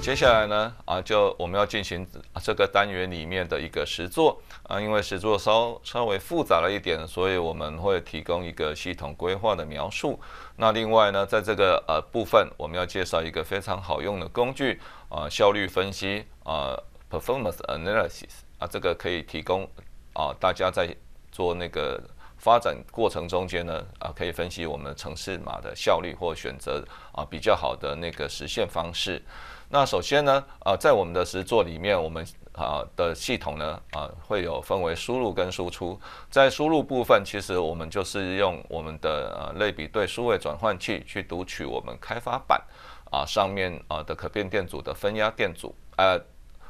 接下来呢，啊，就我们要进行这个单元里面的一个实作啊，因为实作稍稍微复杂了一点，所以我们会提供一个系统规划的描述。那另外呢，在这个呃部分，我们要介绍一个非常好用的工具啊，效率分析啊，performance analysis 啊，这个可以提供啊，大家在做那个。发展过程中间呢，啊，可以分析我们城市码的效率或选择啊比较好的那个实现方式。那首先呢，啊，在我们的实作里面，我们啊的系统呢，啊会有分为输入跟输出。在输入部分，其实我们就是用我们的呃、类比对数位转换器去读取我们开发板啊上面啊的可变电阻的分压电阻，呃，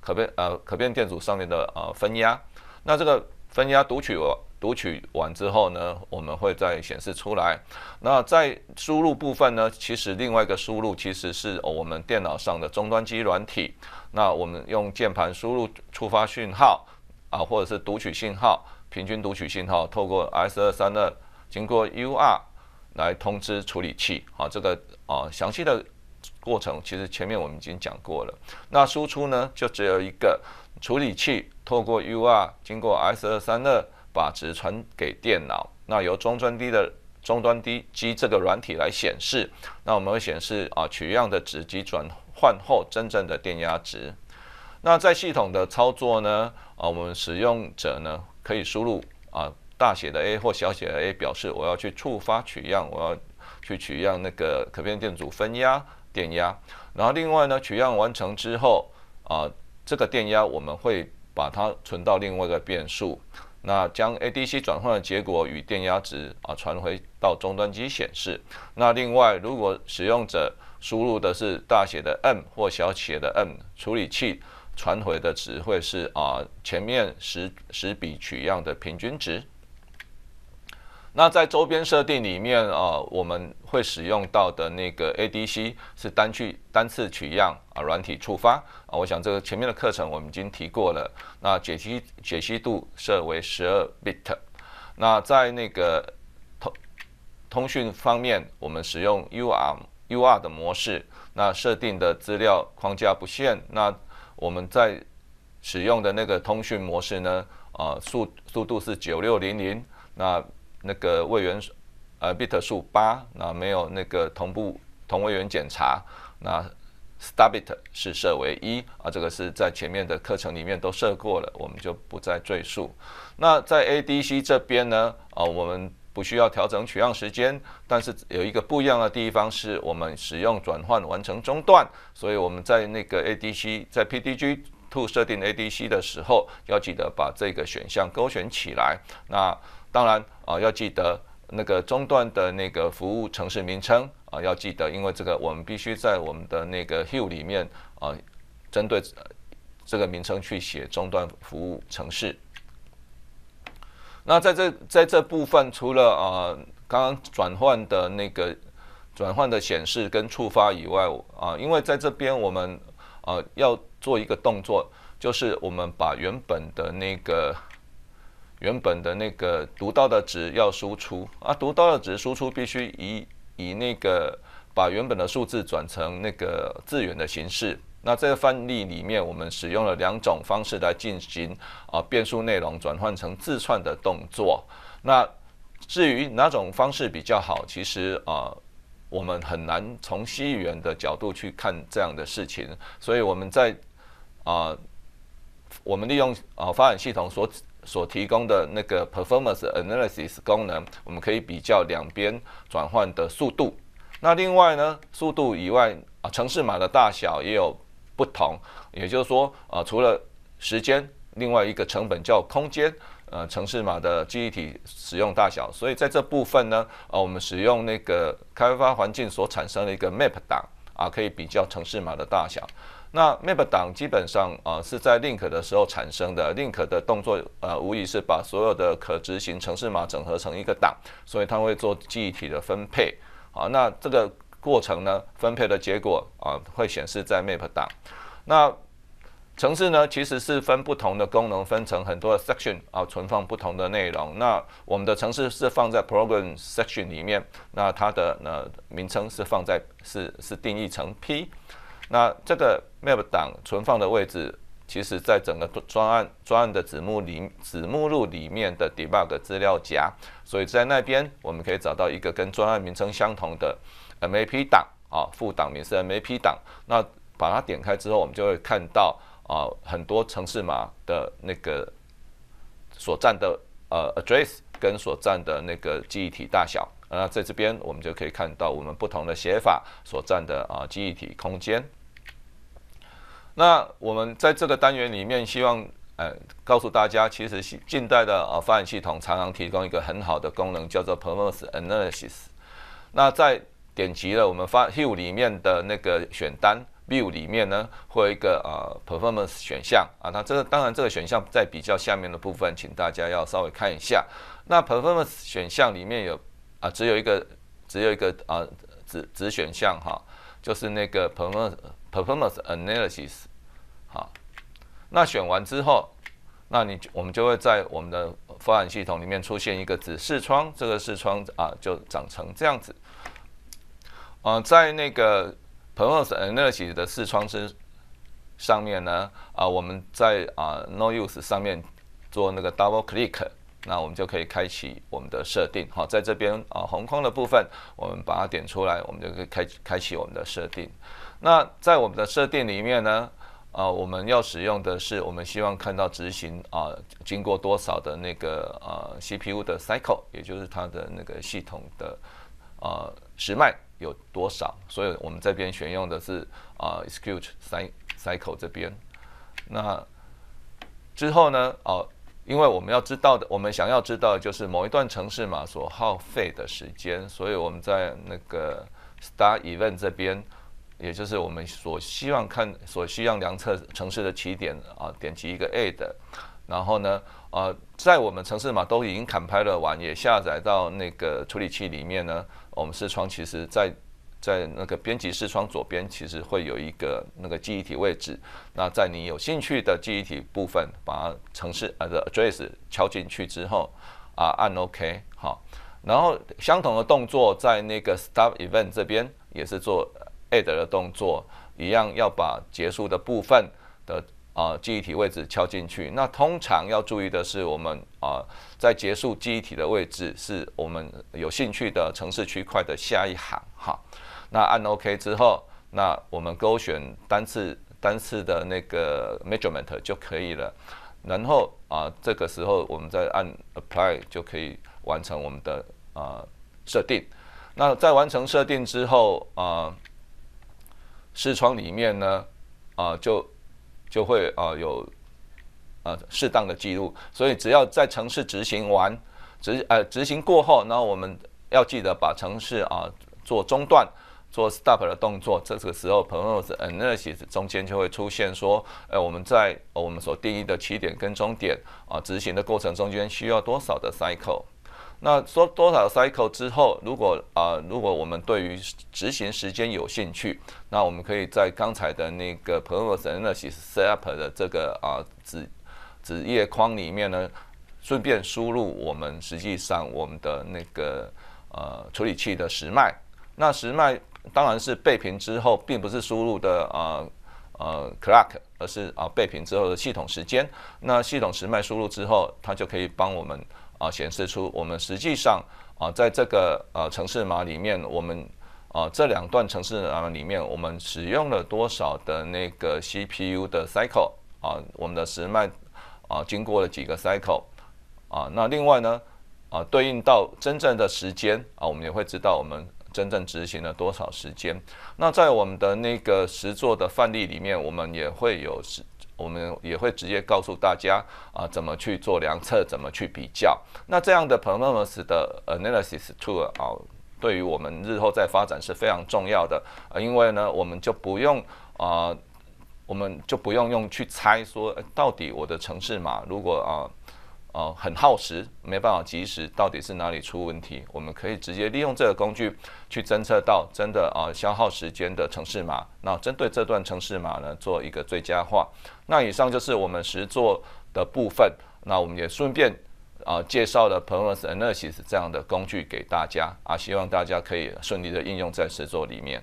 可变呃可变电阻上面的呃分压。那这个分压读取我。读取完之后呢，我们会再显示出来。那在输入部分呢，其实另外一个输入，其实是我们电脑上的终端机软体。那我们用键盘输入触发讯号啊，或者是读取信号，平均读取信号，透过 S 二三二，经过 UR 来通知处理器啊。这个啊，详细的过程其实前面我们已经讲过了。那输出呢，就只有一个处理器透过 UR，经过 S 二三二。把值传给电脑，那由终端 D 的终端 D 机这个软体来显示。那我们会显示啊取样的值及转换后真正的电压值。那在系统的操作呢啊，我们使用者呢可以输入啊大写的 A 或小写的 A 表示我要去触发取样，我要去取样那个可变电阻分压电压。然后另外呢，取样完成之后啊，这个电压我们会把它存到另外一个变数。那将 A/D C 转换的结果与电压值啊传回到终端机显示。那另外，如果使用者输入的是大写的 N 或小写的 N，处理器传回的值会是啊前面十十笔取样的平均值。那在周边设定里面啊，我们会使用到的那个 ADC 是单去单次取样啊，软体触发啊。我想这个前面的课程我们已经提过了。那解析解析度设为十二 bit。那在那个通通讯方面，我们使用 UR UR 的模式。那设定的资料框架不限。那我们在使用的那个通讯模式呢？呃，速速度是九六零零。那那个位元，呃，bit 数八，那没有那个同步同位元检查，那 s t a r bit 是设为一啊，这个是在前面的课程里面都设过了，我们就不再赘述。那在 ADC 这边呢，啊，我们不需要调整取样时间，但是有一个不一样的地方是，我们使用转换完成中断，所以我们在那个 ADC 在 P D G two 设定 ADC 的时候，要记得把这个选项勾选起来。那当然啊，要记得那个中断的那个服务城市名称啊，要记得，因为这个我们必须在我们的那个 HUE 里面啊，针对这个名称去写中断服务城市。那在这在这部分，除了啊刚刚转换的那个转换的显示跟触发以外啊，因为在这边我们啊要做一个动作，就是我们把原本的那个。原本的那个读到的值要输出啊，读到的值输出必须以以那个把原本的数字转成那个字元的形式。那这个范例里面，我们使用了两种方式来进行啊，变数内容转换成字串的动作。那至于哪种方式比较好，其实啊，我们很难从西语元的角度去看这样的事情。所以我们在啊，我们利用啊，发展系统所。所提供的那个 performance analysis 功能，我们可以比较两边转换的速度。那另外呢，速度以外啊，城市码的大小也有不同。也就是说，啊，除了时间，另外一个成本叫空间，呃，城市码的记忆体使用大小。所以在这部分呢，呃，我们使用那个开发环境所产生的一个 map 档啊，可以比较城市码的大小。那 map 档基本上啊是在 link 的时候产生的，link 的动作呃无疑是把所有的可执行程式码整合成一个档，所以它会做记忆体的分配啊。那这个过程呢，分配的结果啊会显示在 map 档。那程式呢其实是分不同的功能分成很多的 section 啊，存放不同的内容。那我们的程式是放在 program section 里面，那它的呢，名称是放在是是定义成 p。那这个 map 档存放的位置，其实在整个专案专案的子目里子目录里面的 debug 资料夹，所以在那边我们可以找到一个跟专案名称相同的 map 档啊副档名是 map 档。那把它点开之后，我们就会看到啊很多城市码的那个所占的呃 address 跟所占的那个记忆体大小。那在这边，我们就可以看到我们不同的写法所占的啊记忆体空间。那我们在这个单元里面，希望呃告诉大家，其实是近代的啊发展系统常常提供一个很好的功能，叫做 Performance Analysis。那在点击了我们发 View 里面的那个选单 View 里面呢，会有一个啊 Performance 选项啊。那这个当然这个选项在比较下面的部分，请大家要稍微看一下。那 Performance 选项里面有。啊，只有一个，只有一个啊，子子选项哈，就是那个 performance analysis，好，那选完之后，那你我们就会在我们的方案系统里面出现一个子视窗，这个视窗啊就长成这样子。呃，在那个 performance analysis 的视窗之上面呢，啊，我们在啊 no use 上面做那个 double click。那我们就可以开启我们的设定，好，在这边啊，红框的部分，我们把它点出来，我们就可以开开启我们的设定。那在我们的设定里面呢，啊，我们要使用的是我们希望看到执行啊，经过多少的那个呃 CPU 的 cycle，也就是它的那个系统的啊时脉有多少。所以我们这边选用的是啊，execute cycle 这边。那之后呢，哦。因为我们要知道的，我们想要知道就是某一段城市码所耗费的时间，所以我们在那个 start event 这边，也就是我们所希望看、所需要量测城市的起点啊，点击一个 add，然后呢，呃，在我们城市码都已经砍拍了完，也下载到那个处理器里面呢，我们视窗其实，在。在那个编辑视窗左边，其实会有一个那个记忆体位置。那在你有兴趣的记忆体部分，把城市呃的 address 敲进去之后，啊按 OK 好。然后相同的动作在那个 Stop Event 这边也是做 Add 的动作，一样要把结束的部分的啊记忆体位置敲进去。那通常要注意的是，我们啊在结束记忆体的位置是我们有兴趣的城市区块的下一行哈。那按 OK 之后，那我们勾选单次单次的那个 measurement 就可以了。然后啊，这个时候我们再按 Apply 就可以完成我们的啊设定。那在完成设定之后啊，视窗里面呢啊就就会啊有啊适当的记录。所以只要在城市执行完执呃执行过后，然后我们要记得把城市啊做中断。做 stop 的动作，这个时候 Python 的 analysis 中间就会出现说，呃，我们在我们所定义的起点跟终点啊，执行的过程中间需要多少的 cycle？那说多少 cycle 之后，如果啊，如果我们对于执行时间有兴趣，那我们可以在刚才的那个 Python 的 analysis step 的这个啊子子页框里面呢，顺便输入我们实际上我们的那个呃处理器的时脉，那时脉。当然是备频之后，并不是输入的啊呃 clock，而是啊备频之后的系统时间。那系统时脉输入之后，它就可以帮我们啊显示出我们实际上啊在这个呃城市码里面，我们啊这两段城市码里面，我们使用了多少的那个 CPU 的 cycle 啊，我们的时脉啊经过了几个 cycle 啊。那另外呢啊，对应到真正的时间啊，我们也会知道我们。真正执行了多少时间？那在我们的那个实作的范例里面，我们也会有实，我们也会直接告诉大家啊，怎么去做量测，怎么去比较。那这样的 Performance 的 Analysis Tool 啊，对于我们日后再发展是非常重要的，因为呢，我们就不用啊，我们就不用用去猜说到底我的城市码如果啊。哦，很耗时，没办法及时，到底是哪里出问题？我们可以直接利用这个工具去侦测到真的啊消耗时间的城市码。那针对这段城市码呢，做一个最佳化。那以上就是我们十座的部分。那我们也顺便啊介绍了 p r o m e n a l u s 这样的工具给大家啊，希望大家可以顺利的应用在十座里面。